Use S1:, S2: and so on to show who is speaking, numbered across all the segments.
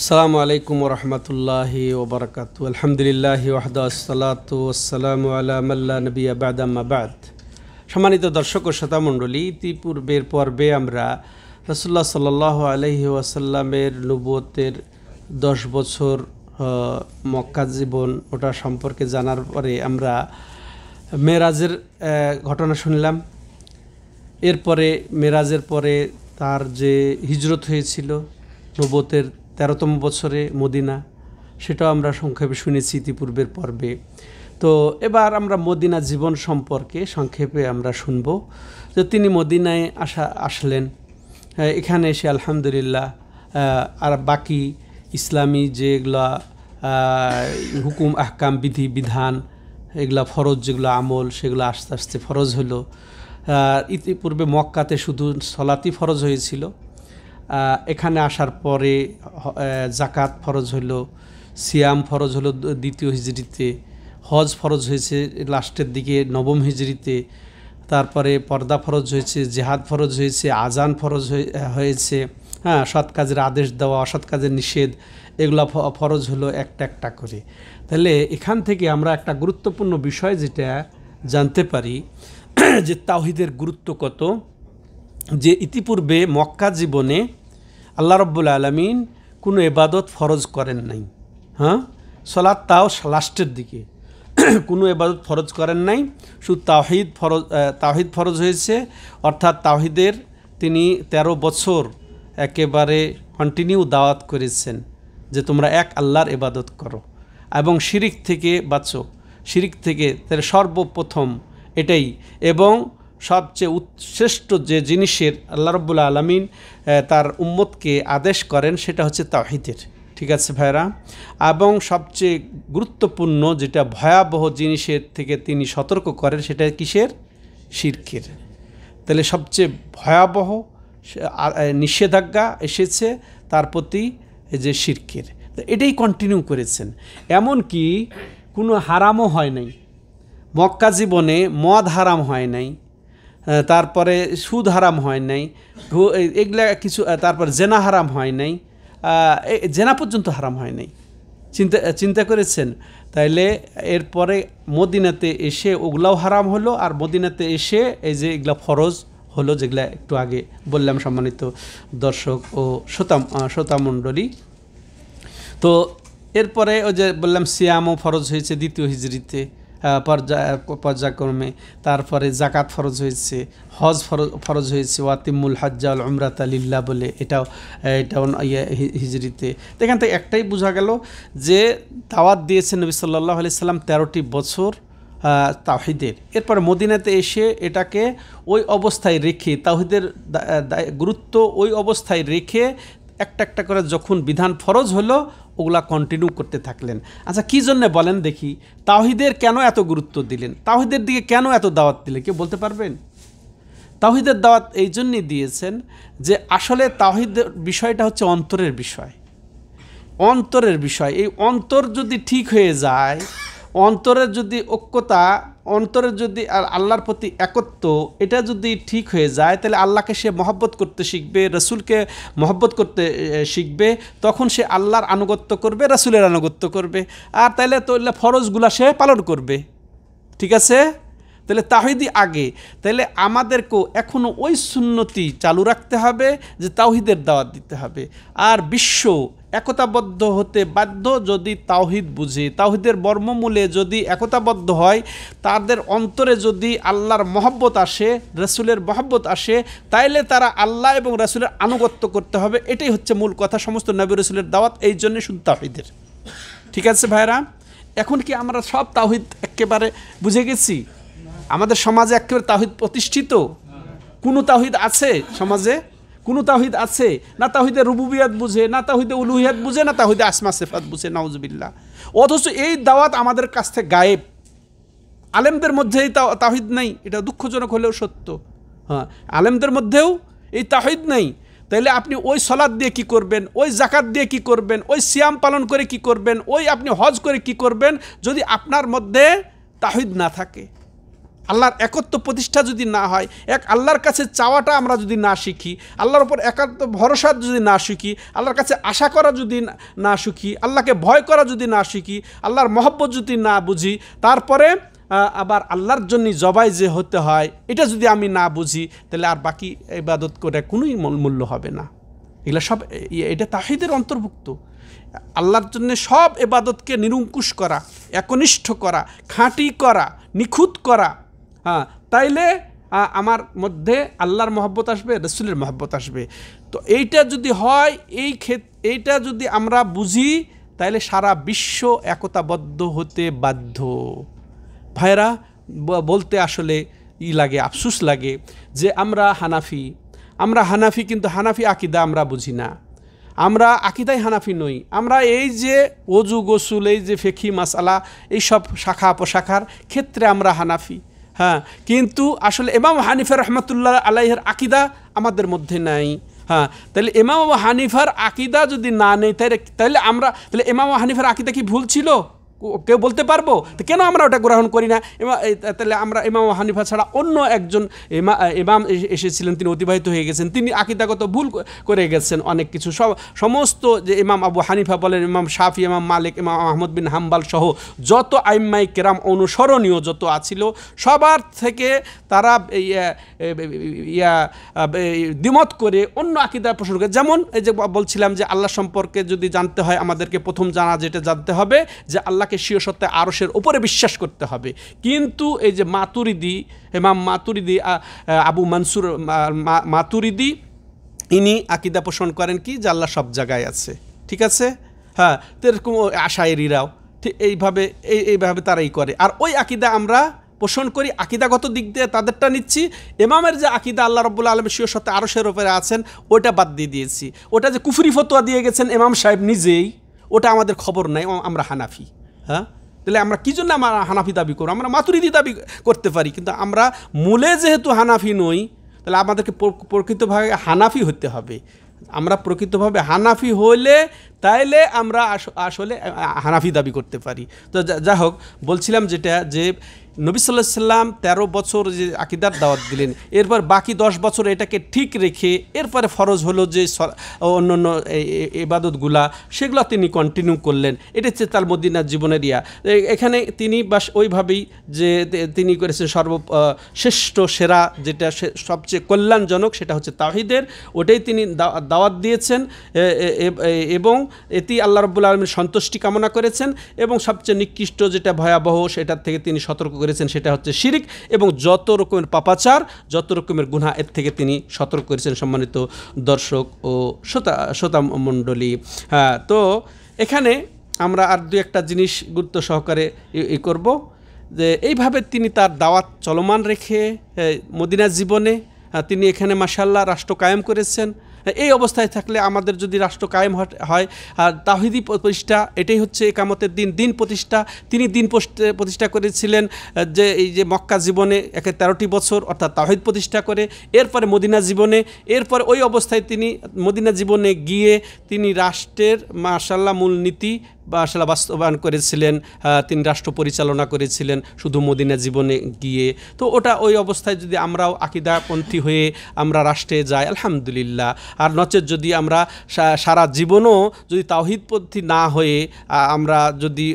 S1: আসসালামু আলাইকুম রহমতুল্লাহি ওবরাকাত আলহামদুলিল্লাহ ওয়াহদাসসালাতাম আলামাল্লা নবী আবাদামাবাদ সম্মানিত দর্শক ও শ্রোতামণ্ডলী ইতিপূর্বের পর্বে আমরা রসুল্লাহ সাল্লাহ আলাইহি ওয়াসাল্লামের নবুয়তের দশ বছর মক্কা জীবন ওটা সম্পর্কে জানার পরে আমরা মেরাজের ঘটনা শুনলাম এরপরে মেরাজের পরে তার যে হিজরত হয়েছিল নবতের তেরোতম বছরে মদিনা সেটাও আমরা সংক্ষেপে শুনেছি ইতিপূর্বের পর্বে তো এবার আমরা মদিনা জীবন সম্পর্কে সংক্ষেপে আমরা শুনব যে তিনি মদিনায় আসা আসলেন হ্যাঁ, এখানে এসে আলহামদুলিল্লাহ আর বাকি ইসলামী যেগুলা হুকুম আহকাম বিধি বিধান এগুলা ফরজ যেগুলো আমল সেগুলো আস্তে আস্তে ফরজ হলো ইতিপূর্বে মক্কাতে শুধু সলাতি ফরজ হয়েছিল এখানে আসার পরে জাকাত ফরজ হইল সিয়াম ফরজ হলো দ্বিতীয় হিজড়িতে হজ ফরজ হয়েছে লাস্টের দিকে নবম হিজড়িতে তারপরে পর্দা ফরজ হয়েছে জেহাদ ফরজ হয়েছে আজান ফরজ হয়েছে হ্যাঁ সৎ কাজের আদেশ দেওয়া অসৎ কাজের নিষেধ এগুলো ফরজ হলো একটা একটা করে তাহলে এখান থেকে আমরা একটা গুরুত্বপূর্ণ বিষয় যেটা জানতে পারি যে তাওহিদের গুরুত্ব কত যে ইতিপূর্বে মক্কা জীবনে আল্লাহ রব্বুল আলমিন কোনো এবাদত ফরজ করেন নাই হ্যাঁ সলাদ তাও লাস্টের দিকে কোনো এবাদত ফরজ করেন নাই শুধু তাহিদ ফরজ তাহিদ ফরজ হয়েছে অর্থাৎ তাহিদের তিনি ১৩ বছর একেবারে কন্টিনিউ দাওয়াত করেছেন যে তোমরা এক আল্লাহর এবাদত করো এবং শিরিক থেকে বাঁচো শিরিক থেকে তার সর্বপ্রথম এটাই এবং সবচেয়ে উৎশ্রেষ্ঠ যে জিনিসের আল্লাহ রব্বুল আলমিন তার উম্মতকে আদেশ করেন সেটা হচ্ছে তাহিদের ঠিক আছে ভাইরা এবং সবচেয়ে গুরুত্বপূর্ণ যেটা ভয়াবহ জিনিসের থেকে তিনি সতর্ক করেন সেটা কিসের শির্কের তাহলে সবচেয়ে ভয়াবহ নিষেধাজ্ঞা এসেছে তার প্রতি যে শির্কের এটাই কন্টিনিউ করেছেন এমন কি কোনো হারামও হয় নাই মক্কা জীবনে মদ হারাম হয় নাই তারপরে সুদ হারাম হয় নাই এগুলা কিছু তারপর জেনা হারাম হয় নাই জেনা পর্যন্ত হারাম হয় নাই চিন্তা চিন্তা করেছেন তাইলে এরপরে মদিনাতে এসে ওগুলাও হারাম হলো আর মদিনাতে এসে এই যে এগুলা ফরজ হলো যেগুলা একটু আগে বললাম সম্মানিত দর্শক ও শ্রোতা শ্রোতামণ্ডলী তো এরপরে ওই যে বললাম সিয়ামও ফরজ হয়েছে দ্বিতীয় হিজড়িতে পর্যায়ক্রমে তারপরে জাকাত ফরজ হয়েছে হজ ফরজ হয়েছে ওয়াতিমুল হাজ্জাল উমরাত আলিল্লা বলে এটাও এটাও ইয়ে হিজড়িতে এখান থেকে একটাই বোঝা গেল যে দাওয়াত দিয়েছেন নবী সাল্লাহ আলি সাল্লাম তেরোটি বছর তাহিদের এরপর মদিনাতে এসে এটাকে ওই অবস্থায় রেখে তাহিদের গুরুত্ব ওই অবস্থায় রেখে একটা একটা করে যখন বিধান ফরজ হলো ওগুলা কন্টিনিউ করতে থাকলেন আচ্ছা কী জন্যে বলেন দেখি তাহিদের কেন এত গুরুত্ব দিলেন তাহিদের দিকে কেন এত দাওয়াত দিলেন কেউ বলতে পারবেন তাহিদের দাওয়াত এই জন্যই দিয়েছেন যে আসলে তাহিদের বিষয়টা হচ্ছে অন্তরের বিষয় অন্তরের বিষয় এই অন্তর যদি ঠিক হয়ে যায় অন্তরের যদি ঐক্যতা অন্তরের যদি আর আল্লাহর প্রতি একত্ব এটা যদি ঠিক হয়ে যায় তাহলে আল্লাহকে সে মহব্বত করতে শিখবে রসুলকে মহব্বত করতে শিখবে তখন সে আল্লাহর আনুগত্য করবে রসুলের আনুগত্য করবে আর তাহলে তো ফরজগুলা সে পালন করবে ঠিক আছে তাহলে তাহিদি আগে তাহলে আমাদেরকেও এখনও ওই সুন্নতি চালু রাখতে হবে যে তাহিদের দাওয়াত দিতে হবে আর বিশ্ব একতাবদ্ধ হতে বাধ্য যদি তাওহিদ বুঝে তাওহিদের বর্মমূলে যদি একতাবদ্ধ হয় তাদের অন্তরে যদি আল্লাহর মহব্বত আসে রসুলের মহব্বত আসে তাইলে তারা আল্লাহ এবং রসুলের আনুগত্য করতে হবে এটাই হচ্ছে মূল কথা সমস্ত নবী রসুলের দাওয়াত এই জন্যে শুধু তাহিদের ঠিক আছে ভাইরা এখন কি আমরা সব তাওহিদ একেবারে বুঝে গেছি আমাদের সমাজে একেবারে তাহিদ প্রতিষ্ঠিত কোনো তাহিদ আছে সমাজে কোনো তাহিদ আছে না তাহিদে রুবুবিয়াত বুঝে না তাহিদে উলুহিয়াত বুঝে না তাহিদে আসমা সেফাত বুঝে নাউজবিল্লা অথচ এই দাওয়াত আমাদের কাছ থেকে গায়েব আলেমদের মধ্যেই তাহিদ নাই এটা দুঃখজনক হলেও সত্য হ্যাঁ আলেমদের মধ্যেও এই তাহিদ নাই তাহলে আপনি ওই সলাদ দিয়ে কি করবেন ওই জাকাত দিয়ে কি করবেন ওই সিয়াম পালন করে কি করবেন ওই আপনি হজ করে কি করবেন যদি আপনার মধ্যে তাহিদ না থাকে আল্লাহর একত্ব প্রতিষ্ঠা যদি না হয় এক আল্লাহর কাছে চাওয়াটা আমরা যদি না শিখি আল্লাহর ওপর একাত্ম ভরসা যদি না শিখি আল্লাহর কাছে আশা করা যদি না শিখি আল্লাহকে ভয় করা যদি না শিখি আল্লাহর মহব্বত যদি না বুঝি তারপরে আবার আল্লাহর জন্য জবাই যে হতে হয় এটা যদি আমি না বুঝি তাহলে আর বাকি ইবাদত করে কোনোই মূল্য হবে না এগুলো সব এটা তাহিদের অন্তর্ভুক্ত আল্লাহর জন্য সব এবাদতকে নিরঙ্কুশ করা একনিষ্ঠ করা খাঁটি করা নিখুঁত করা হ্যাঁ তাইলে আমার মধ্যে আল্লাহর মহব্বত আসবে রসুলের মহব্বত আসবে তো এইটা যদি হয় এই ক্ষেত এইটা যদি আমরা বুঝি তাইলে সারা বিশ্ব একতাবদ্ধ হতে বাধ্য ভাইরা বলতে আসলে ই লাগে আফসুস লাগে যে আমরা হানাফি আমরা হানাফি কিন্তু হানাফি আকিদা আমরা বুঝি না আমরা আকিদাই হানাফি নই আমরা এই যে অজু গোসুল এই যে ফেখি মাসালা এইসব শাখা পোশাখার ক্ষেত্রে আমরা হানাফি হ্যাঁ কিন্তু আসলে এমাম হানিফা রহমতুল্লাহ আলাইহের আকিদা আমাদের মধ্যে নাই হ্যাঁ তাহলে এমাম হানিফার আকিদা যদি না নেই তাহলে তাহলে আমরা তাহলে এমাম হানিফার আকিদা কি ভুল ছিল কেউ বলতে পারবো তো কেন আমরা ওটা গ্রহণ করি না তাহলে আমরা ইমাম হানিফা ছাড়া অন্য একজন ইমাম এসেছিলেন তিনি অতিবাহিত হয়ে গেছেন তিনি আকিদাগত ভুল করে গেছেন অনেক কিছু সব সমস্ত যে ইমাম আবু হানিফা বলেন ইমাম শাফি ইমাম মালিক ইমাম আহমদ বিন হাম্বাল সহ যত আইম্মাই কেরাম অনুসরণীয় যত আছিল সবার থেকে তারা ইয়া দ্বিমত করে অন্য আকিদা পোষণ করে যেমন এই যে বলছিলাম যে আল্লাহ সম্পর্কে যদি জানতে হয় আমাদেরকে প্রথম জানা যেটা জানতে হবে যে আল্লাহকে তাকে স্বীয় সত্তায় আরসের ওপরে বিশ্বাস করতে হবে কিন্তু এই যে মাতুরিদি হেমাম মাতুরিদি আবু মানসুর মাতুরিদি ইনি আকিদা পোষণ করেন কি জাল্লা সব জায়গায় আছে ঠিক আছে হ্যাঁ তেরকম আশায়েরিরাও ঠিক এইভাবে এই এইভাবে তারাই করে আর ওই আকিদা আমরা পোষণ করি আকিদাগত দিক দিয়ে তাদেরটা নিচ্ছি এমামের যে আকিদা আল্লাহ রব্বুল আলম সিও সাথে আরও সের ওপরে আছেন ওটা বাদ দিয়ে দিয়েছি ওটা যে কুফরি ফতোয়া দিয়ে গেছেন এমাম সাহেব নিজেই ওটা আমাদের খবর নাই আমরা হানাফি হ্যাঁ তাহলে আমরা কী জন্য আমরা হানাফি দাবি করবো আমরা মাতুরিদি দাবি করতে পারি কিন্তু আমরা মূলে যেহেতু হানাফি নই তাহলে আমাদেরকে প্রকৃতভাবে হানাফি হতে হবে আমরা প্রকৃতভাবে হানাফি হলে তাইলে আমরা আসলে হানাফি দাবি করতে পারি তো যা হোক বলছিলাম যেটা যে নবী সাল্লাহ সাল্লাম তেরো বছর যে আকিদার দাওয়াত দিলেন এরপর বাকি দশ বছর এটাকে ঠিক রেখে এরপরে ফরজ হলো যে অন্য অন্য এবাদতগুলা সেগুলো তিনি কন্টিনিউ করলেন এটা হচ্ছে তার মদিনার জীবনের ইয়া এখানে তিনি বা ওইভাবেই যে তিনি করেছেন সর্ব শ্রেষ্ঠ সেরা যেটা সবচেয়ে কল্যাণজনক সেটা হচ্ছে তাহিদের ওটাই তিনি দাওয়াত দিয়েছেন এবং এটি আল্লাহ রব্বুল আলমীর সন্তুষ্টি কামনা করেছেন এবং সবচেয়ে নিকৃষ্ট যেটা ভয়াবহ সেটার থেকে তিনি সতর্ক করেছেন সেটা হচ্ছে শিরিক এবং যত রকমের পাপাচার যত রকমের গুণা এর থেকে তিনি সতর্ক করেছেন সম্মানিত দর্শক ও শ্রোতা শ্রোতা মণ্ডলী হ্যাঁ তো এখানে আমরা আর দু একটা জিনিস গুরুত্ব সহকারে ই করব যে এইভাবে তিনি তার দাওয়াত চলমান রেখে মদিনার জীবনে হ্যাঁ, তিনি এখানে মাসাল্লাহ রাষ্ট্র কায়েম করেছেন এই অবস্থায় থাকলে আমাদের যদি রাষ্ট্র কায়েম হয় আর তাহিদি প্রতিষ্ঠা এটাই হচ্ছে একামতের দিন দিন প্রতিষ্ঠা তিনি দিন প্রতিষ্ঠা করেছিলেন যে এই যে মক্কা জীবনে একে তেরোটি বছর অর্থাৎ তাহিদ প্রতিষ্ঠা করে এরপরে মদিনা জীবনে এরপর ওই অবস্থায় তিনি মদিনা জীবনে গিয়ে তিনি রাষ্ট্রের মূল মূলনীতি আসলে বাস্তবায়ন করেছিলেন তিনি রাষ্ট্র পরিচালনা করেছিলেন শুধু মদিনা জীবনে গিয়ে তো ওটা ওই অবস্থায় যদি আমরাও আকিদাপন্থী হয়ে আমরা রাষ্ট্রে যাই আলহামদুলিল্লাহ আর নচেত যদি আমরা সারা জীবনও যদি তাওহিদপন্থী না হয়ে আমরা যদি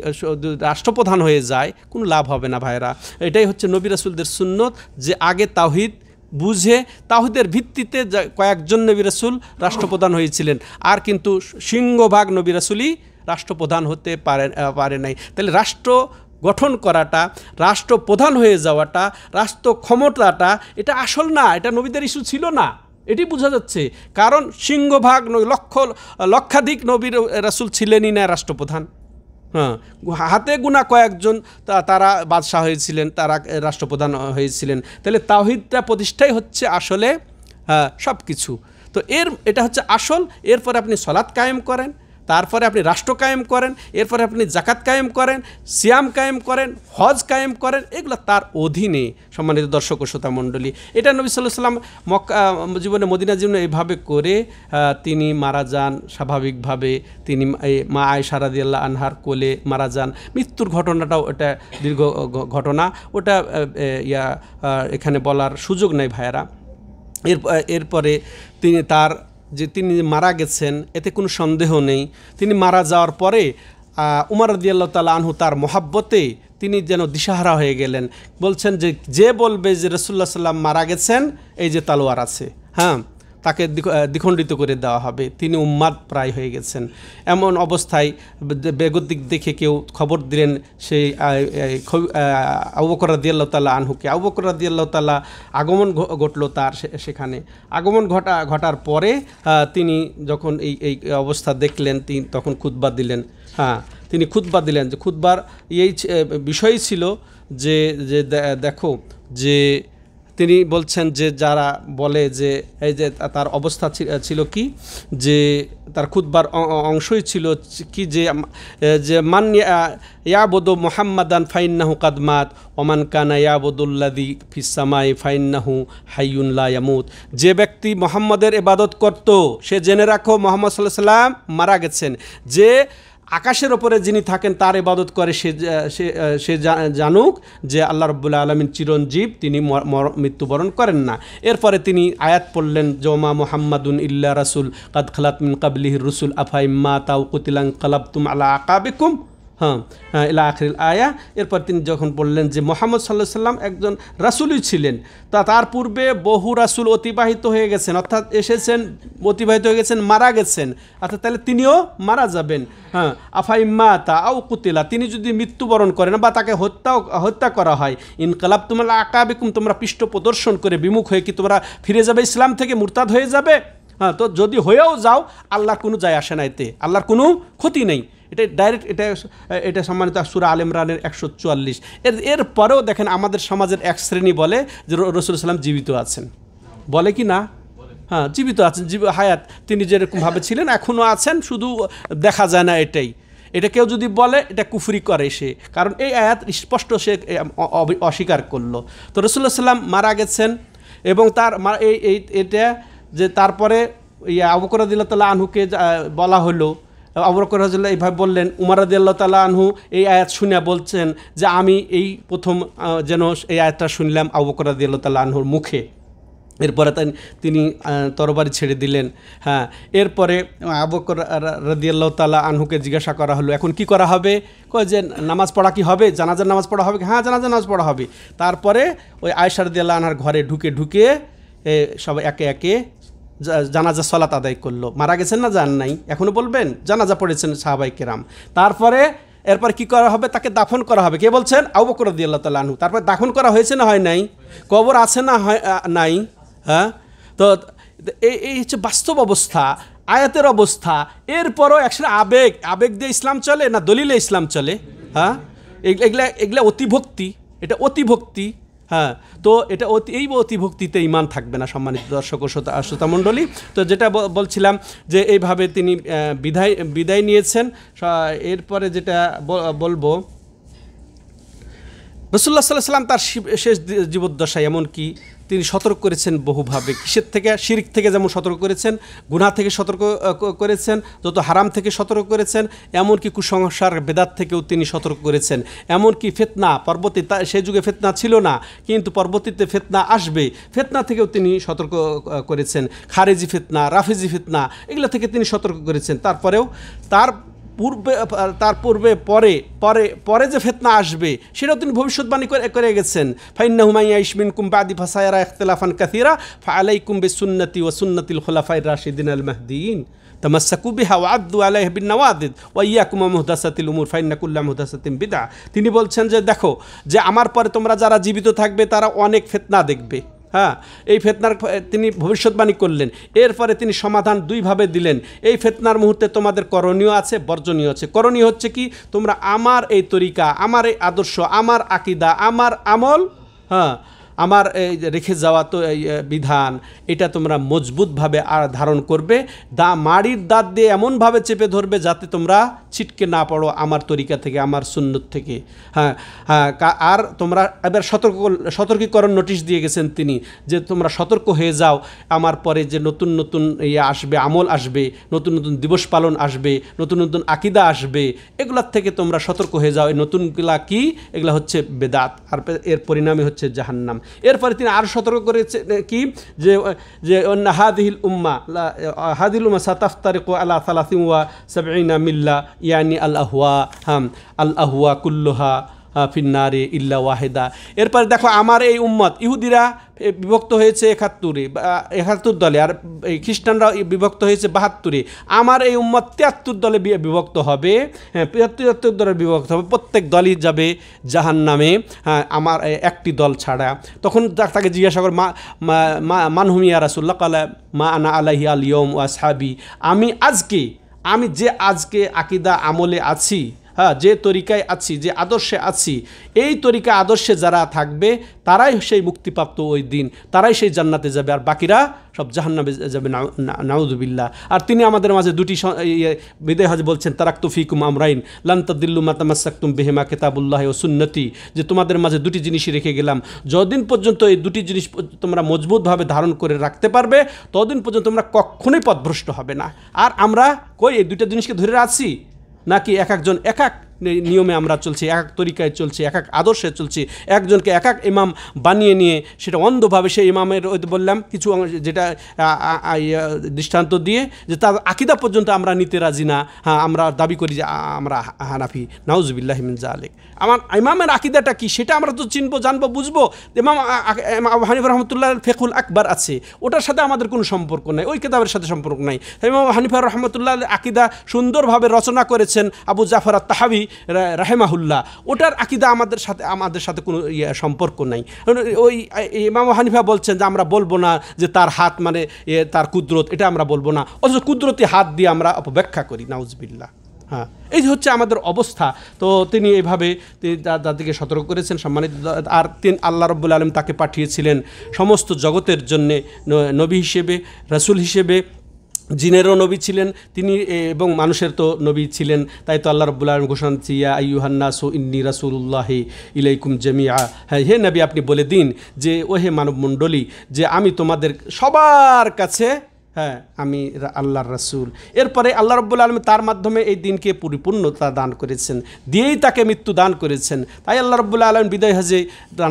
S1: রাষ্ট্রপ্রধান হয়ে যায় কোনো লাভ হবে না ভাইরা এটাই হচ্ছে নবী রাসুলদের সুন্নত যে আগে তাওহিদ বুঝে তাহিদের ভিত্তিতে কয়েকজন নবী রাসুল রাষ্ট্রপ্রধান হয়েছিলেন আর কিন্তু সিংহভাগ নবী রাসুলই রাষ্ট্রপ্রধান হতে পারে পারে নাই তাহলে রাষ্ট্র গঠন করাটা রাষ্ট্রপ্রধান হয়ে যাওয়াটা রাষ্ট্র ক্ষমতাটা এটা আসল না এটা নবীদের ইস্যু ছিল না এটি বোঝা যাচ্ছে কারণ সিংহভাগ লক্ষ লক্ষাধিক নবীর রাসুল ছিলেনই না রাষ্ট্রপ্রধান হ্যাঁ হাতে গুণা কয়েকজন তারা বাদশাহ হয়েছিলেন তারা রাষ্ট্রপ্রধান হয়েছিলেন তাহলে তাওহিদটা প্রতিষ্ঠাই হচ্ছে আসলে হ্যাঁ, সব কিছু তো এর এটা হচ্ছে আসল এরপর আপনি সলাৎ কায়েম করেন তারপরে আপনি রাষ্ট্র কায়েম করেন এরপরে আপনি জাকাত কায়েম করেন সিয়াম কায়েম করেন হজ কায়েম করেন এগুলো তার অধীনে সম্মানিত দর্শক ও শ্রোতা মণ্ডলী এটা নবী সাল্লাহ সাল্লাম মক্কা জীবনে মদিনা জীবনে এইভাবে করে তিনি মারা যান স্বাভাবিকভাবে তিনি মা আয় আল্লাহ আনহার কোলে মারা যান মৃত্যুর ঘটনাটাও এটা দীর্ঘ ঘটনা ওটা ইয়া এখানে বলার সুযোগ নেই ভাইয়েরা এর এরপরে তিনি তার যে তিনি মারা গেছেন এতে কোনো সন্দেহ নেই তিনি মারা যাওয়ার পরে উমার আল্লাহ তালা আনহু তার মহাব্বতে তিনি যেন দিশাহারা হয়ে গেলেন বলছেন যে যে বলবে যে রসুল্লাহ সাল্লাম মারা গেছেন এই যে তালোয়ার আছে হ্যাঁ তাকে দ্বিখণ্ডিত করে দেওয়া হবে তিনি উম্মাদ প্রায় হয়ে গেছেন এমন অবস্থায় বেগতিক দেখে কেউ খবর দিলেন সেই আবকর রাদিয়াল্লাহ তাল্লাহ আনহুকে আবকর রাদিয়াল্লাহ তাল্লাহ আগমন ঘটল তার সেখানে আগমন ঘটা ঘটার পরে তিনি যখন এই এই অবস্থা দেখলেন তিনি তখন খুতবা দিলেন হ্যাঁ তিনি খুতবা দিলেন যে খুতবার এই বিষয় ছিল যে যে দেখো যে তিনি বলছেন যে যারা বলে যে এই যে তার অবস্থা ছিল কি যে তার খুদ্বার অংশই ছিল কি যে যে মান ইয়াবদ মোহাম্মদান ফাইন্নাহু কাদমাত ওমান কানা ইয়াবদুল্লাদি ফিসামাই ফাইন্নাহু হাইউল্লা ইয়ামুদ যে ব্যক্তি মোহাম্মদের এবাদত করত সে জেনে রাখো মোহাম্মদ সাল্লাহ সাল্লাম মারা গেছেন যে আকাশের ওপরে যিনি থাকেন তার ইবাদত করে সে সে জানুক যে আল্লাহ রব্বুল্লা আলমিন চিরঞ্জীব তিনি মৃত্যুবরণ করেন না এরপরে তিনি আয়াত পড়লেন জমা মোহাম্মদুন ইল্লা রাসুল কাদ খালাত মিন কাবলিহ রসুল আফাইম্মা তাউ কুতিলাং কালাবতুম আলা আকাবিকুম হ্যাঁ, হ্যাঁ ইলা আখরিল আয়া এরপর তিনি যখন বললেন যে মোহাম্মদ সাল্লাহ সাল্লাম একজন রাসুলই ছিলেন তা তার পূর্বে বহু রাসুল অতিবাহিত হয়ে গেছেন অর্থাৎ এসেছেন অতিবাহিত হয়ে গেছেন মারা গেছেন অর্থাৎ তাহলে তিনিও মারা যাবেন হ্যাঁ আফাই তা আউ কুতিলা তিনি যদি মৃত্যুবরণ করেন বা তাকে হত্যাও হত্যা করা হয় ইনকালাব তোমরা বেকুম তোমরা পৃষ্ঠ প্রদর্শন করে বিমুখ হয়ে কি তোমরা ফিরে যাবে ইসলাম থেকে মুরতাদ হয়ে যাবে হ্যাঁ তো যদি হয়েও যাও আল্লাহর কোনো যায় আসে না এতে আল্লাহর কোনো ক্ষতি নেই এটা ডাইরেক্ট এটা এটা সম্মানিত সুরা আল ইমরানের একশো চুয়াল্লিশ এর এর পরেও দেখেন আমাদের সমাজের এক শ্রেণী বলে যে রসুল সাল্লাম জীবিত আছেন বলে কি না হ্যাঁ জীবিত আছেন জীব হায়াত তিনি যেরকমভাবে ছিলেন এখনও আছেন শুধু দেখা যায় না এটাই এটা কেউ যদি বলে এটা কুফরি করে সে কারণ এই আয়াত স্পষ্ট সে অস্বীকার করলো তো রসুল্লাহ সাল্লাম মারা গেছেন এবং তার এই এটা যে তারপরে ইয়া আবুকরদুল্লাহ তাল্লাহ আনহুকে বলা হলো আবরকর হজুল্লাহ এইভাবে বললেন উমারাদি আল্লাহ তালা আনহু এই আয়াত শুনিয়া বলছেন যে আমি এই প্রথম যেন এই আয়াতটা শুনলাম আবকরাদি আল্লাহ তালা আনহুর মুখে এরপরে তিনি তরবারি ছেড়ে দিলেন হ্যাঁ এরপরে আবকর আল্লাহ তালা আনহুকে জিজ্ঞাসা করা হলো এখন কি করা হবে কয় যে নামাজ পড়া কি হবে জানাজার নামাজ পড়া হবে হ্যাঁ জানাজার নামাজ পড়া হবে তারপরে ওই আয়সারদি আল্লাহ আনহার ঘরে ঢুকে ঢুকে সবাই একে একে জানাজা সলাত আদায় করলো মারা গেছেন না যান নাই এখনও বলবেন জানাজা পড়েছেন সাহাবাই কেরাম তারপরে এরপর কি করা হবে তাকে দাফন করা হবে কে বলছেন আবকর দি আল্লাহ তাল্লাহ আনহু তারপর দাফন করা হয়েছে না হয় নাই কবর আছে না হয় নাই হ্যাঁ তো এই এই হচ্ছে বাস্তব অবস্থা আয়াতের অবস্থা এরপরও একসাথে আবেগ আবেগ দিয়ে ইসলাম চলে না দলিলে ইসলাম চলে হ্যাঁ এগুলা এগুলা অতিভক্তি এটা অতিভক্তি হ্যাঁ তো এটা অতি এই অতিভক্তিতে ইমান থাকবে না সম্মানিত দর্শক ও শ্রোতা শ্রোতামণ্ডলী তো যেটা বলছিলাম যে এইভাবে তিনি বিদায় বিদায় নিয়েছেন এরপরে যেটা বলবো রসুল্লাহ সাল্লাহ সাল্লাম তার শেষ জীবদ্দশায় এমনকি তিনি সতর্ক করেছেন বহুভাবে কিসের থেকে শিরিক থেকে যেমন সতর্ক করেছেন গুনা থেকে সতর্ক করেছেন যত হারাম থেকে সতর্ক করেছেন এমনকি কুসংসার বেদাত থেকেও তিনি সতর্ক করেছেন এমনকি ফেতনা পর্বতে তা সে যুগে ফেতনা ছিল না কিন্তু পর্বতীতে ফেতনা আসবে ফেতনা থেকেও তিনি সতর্ক করেছেন খারেজি ফেতনা রাফেজি ফেতনা এগুলো থেকে তিনি সতর্ক করেছেন তারপরেও তার পূর্বে তার পূর্বে পরে পরে পরে যে ফেতনা আসবে সেটাও তিনি ভবিষ্যৎবাণী করে করে গেছেন ফাইন্না হুমাইয়া ইসমিন কুম্বাদি বাদি ফাসায়রা ইখতলাফান কাসিরা ফা আলাই কুম্বে সুন্নতি ও সুন্নতিল খোলাফাই রাশিদিন আল মাহদিন তামাসাকু আলাই হাবিন আলাইহ বিন নওয়াদিদ কুমা মুহদাসাতিল উমুর ফাইন্নাকুল্লা মুহদাসাতিম বিদা তিনি বলছেন যে দেখো যে আমার পরে তোমরা যারা জীবিত থাকবে তারা অনেক ফেতনা দেখবে হ্যাঁ এই ফেতনার তিনি ভবিষ্যৎবাণী করলেন এরপরে তিনি সমাধান দুইভাবে দিলেন এই ফেতনার মুহূর্তে তোমাদের করণীয় আছে বর্জনীয় আছে করণীয় হচ্ছে কি তোমরা আমার এই তরিকা আমার এই আদর্শ আমার আকিদা আমার আমল হ্যাঁ আমার রেখে যাওয়া তো বিধান এটা তোমরা মজবুতভাবে আর ধারণ করবে দা মাড়ির দাঁত দিয়ে এমনভাবে চেপে ধরবে যাতে তোমরা ছিটকে না পড়ো আমার তরিকা থেকে আমার সুন্নত থেকে হ্যাঁ হ্যাঁ আর তোমরা এবার সতর্ক সতর্কীকরণ নোটিশ দিয়ে গেছেন তিনি যে তোমরা সতর্ক হয়ে যাও আমার পরে যে নতুন নতুন ইয়ে আসবে আমল আসবে নতুন নতুন দিবস পালন আসবে নতুন নতুন আকিদা আসবে এগুলার থেকে তোমরা সতর্ক হয়ে যাও এই নতুনগুলা কি এগুলা হচ্ছে বেদাত আর এর পরিণামে হচ্ছে জাহান্নাম এরপরে তিনি আরও সতর্ক করেছে কি যে যে অন্য হাদিহিল উম্মা হাদিল উম্মা সাতাফতারিক আলা সালাসিম ওয়া সাবিনা মিল্লা ইয়ানি আল আহুয়া হাম আল আহুয়া কুল্লুহা ফিন্নারে ইল্লা ওয়াহেদা এরপরে দেখো আমার এই উম্মত ইহুদিরা বিভক্ত হয়েছে একাত্তরে একাত্তর দলে আর এই খ্রিস্টানরা বিভক্ত হয়েছে বাহাত্তরে আমার এই উম্মত তিয়াত্তর দলে বিভক্ত হবে হ্যাঁ তিয়াত্তর দলে বিভক্ত হবে প্রত্যেক দলই যাবে জাহান নামে হ্যাঁ আমার একটি দল ছাড়া তখন তাকে জিজ্ঞাসা করে মা মানহুমিয়া রাসুল্লাহ কালা মা আনা আলাহি আলিয়ম ওয়া ওয়াসহাবি আমি আজকে আমি যে আজকে আকিদা আমলে আছি হ্যাঁ যে তরিকায় আছি যে আদর্শে আছি এই তরিকা আদর্শে যারা থাকবে তারাই সেই মুক্তিপ্রাপ্ত ওই দিন তারাই সেই জান্নাতে যাবে আর বাকিরা সব জাহান্নাবে যাবে নাউদুবিল্লা আর তিনি আমাদের মাঝে দুটি বিদায় হাজ বলছেন তারাক তুফিকুম আমরাইন লান্তাদিল্লু মাতামাসাক্তুম বেহেমা কেতাবুল্লাহ ও সুন্নতি যে তোমাদের মাঝে দুটি জিনিসই রেখে গেলাম যদিন পর্যন্ত এই দুটি জিনিস তোমরা মজবুতভাবে ধারণ করে রাখতে পারবে ততদিন পর্যন্ত তোমরা কখনোই পথভ্রষ্ট হবে না আর আমরা কই এই দুইটা জিনিসকে ধরে আছি নাকি এক একজন এক এক নিয়মে আমরা চলছি এক এক তরিকায় চলছি এক এক আদর্শে চলছি একজনকে এক এক ইমাম বানিয়ে নিয়ে সেটা অন্ধভাবে সেই ইমামের ওই বললাম কিছু যেটা দৃষ্টান্ত দিয়ে যে তার আকিদা পর্যন্ত আমরা নিতে রাজি না হ্যাঁ আমরা দাবি করি যে আমরা হানাফি নাউজবিল্লাহ মিনজা আলেক আমার ইমামের আকিদাটা কি সেটা আমরা তো চিনবো জানবো বুঝবো ইমাম হানিফ রহমতুল্লাহ ফেকুল আকবর আছে ওটার সাথে আমাদের কোনো সম্পর্ক নাই ওই কেতাবের সাথে সম্পর্ক নাই ইমাম হানিফা রহমতুল্লাহ আকিদা সুন্দরভাবে রচনা করেছেন আবু জাফর তাহাবি রাহেমাহুল্লাহ ওটার আকিদা আমাদের সাথে আমাদের সাথে কোনো ইয়ে, সম্পর্ক নাই ওই ইমাম হানিফা বলছেন যে আমরা বলবো না যে তার হাত মানে তার কুদরত এটা আমরা বলবো না অথচ কুদরতি হাত দিয়ে আমরা অপব্যাখ্যা করি নাউজবিল্লা হ্যাঁ এই হচ্ছে আমাদের অবস্থা তো তিনি এইভাবে তাদেরকে সতর্ক করেছেন সম্মানিত আর তিন আল্লাহ রব্বুল আলম তাকে পাঠিয়েছিলেন সমস্ত জগতের জন্যে নবী হিসেবে রসুল হিসেবে জিনেরও নবী ছিলেন তিনি এবং মানুষের তো নবী ছিলেন তাই তো আল্লাহ রব্বুল আলম ঘোষণা ইয়া আইহান্না সো ইন্নি রাসুল্লাহি ইলাইকুম জামিয়া হ্যাঁ হে নবী আপনি বলে দিন যে ও হে মানবমণ্ডলী যে আমি তোমাদের সবার কাছে হ্যাঁ আমি আল্লাহর রাসুল এরপরে আল্লাহ রব্বুল আলম তার মাধ্যমে এই দিনকে পরিপূর্ণতা দান করেছেন দিয়েই তাকে মৃত্যু দান করেছেন তাই আল্লাহ রব্বুল আলম বিদায় হাজে